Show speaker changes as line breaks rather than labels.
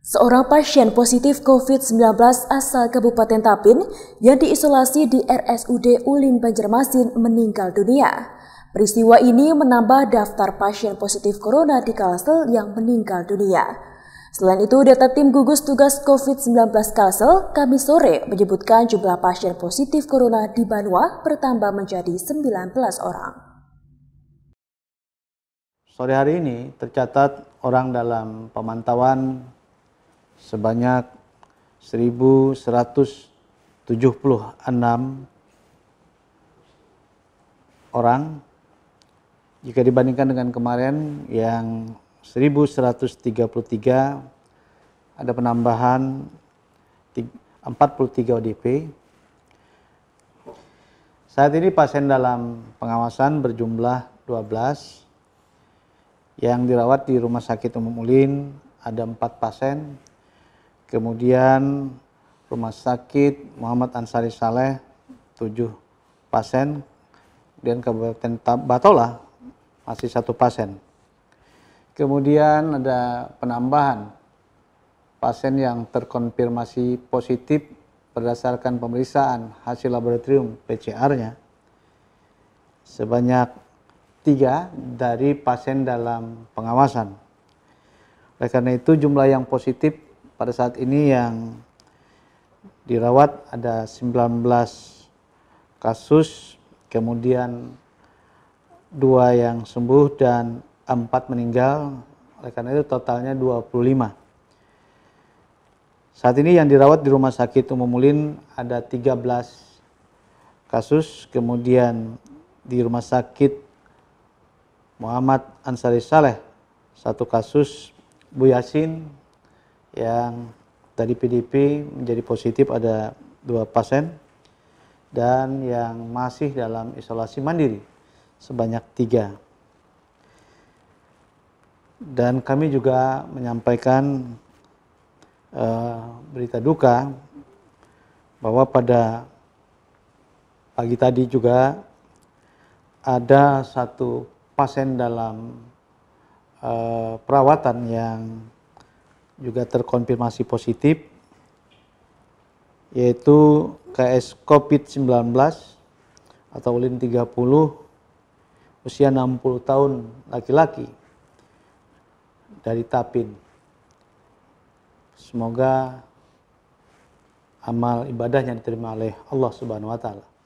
Seorang pasien positif COVID-19 asal Kabupaten Tapin yang diisolasi di RSUD Ulin Banjarmasin meninggal dunia. Peristiwa ini menambah daftar pasien positif corona di Kalsel yang meninggal dunia. Selain itu, data tim gugus tugas COVID-19 Kalsel kami sore menyebutkan jumlah pasien positif corona di Banua bertambah menjadi 19 orang.
Sore hari ini tercatat orang dalam pemantauan sebanyak 1176 orang jika dibandingkan dengan kemarin yang 1133 ada penambahan 43 ODP. Saat ini pasien dalam pengawasan berjumlah 12 yang dirawat di Rumah Sakit Umum Ulin ada empat pasien Kemudian Rumah Sakit Muhammad Ansari Saleh 7 pasien. dan Kabupaten Batola masih satu pasien. Kemudian ada penambahan pasien yang terkonfirmasi positif berdasarkan pemeriksaan hasil laboratorium PCR-nya sebanyak tiga dari pasien dalam pengawasan. Oleh karena itu jumlah yang positif pada saat ini yang dirawat ada 19 kasus, kemudian dua yang sembuh dan empat meninggal. Oleh karena itu totalnya 25. Saat ini yang dirawat di Rumah Sakit Umum Mulin ada 13 kasus, kemudian di Rumah Sakit Muhammad Ansari Saleh satu kasus, Bu Yasin yang tadi PDP menjadi positif ada dua pasien dan yang masih dalam isolasi mandiri sebanyak tiga. Dan kami juga menyampaikan uh, berita duka bahwa pada pagi tadi juga ada satu pasien dalam uh, perawatan yang juga terkonfirmasi positif yaitu KS COVID-19 atau ULIN 30 usia 60 tahun laki-laki dari Tapin. Semoga amal ibadahnya diterima oleh Allah Subhanahu wa taala.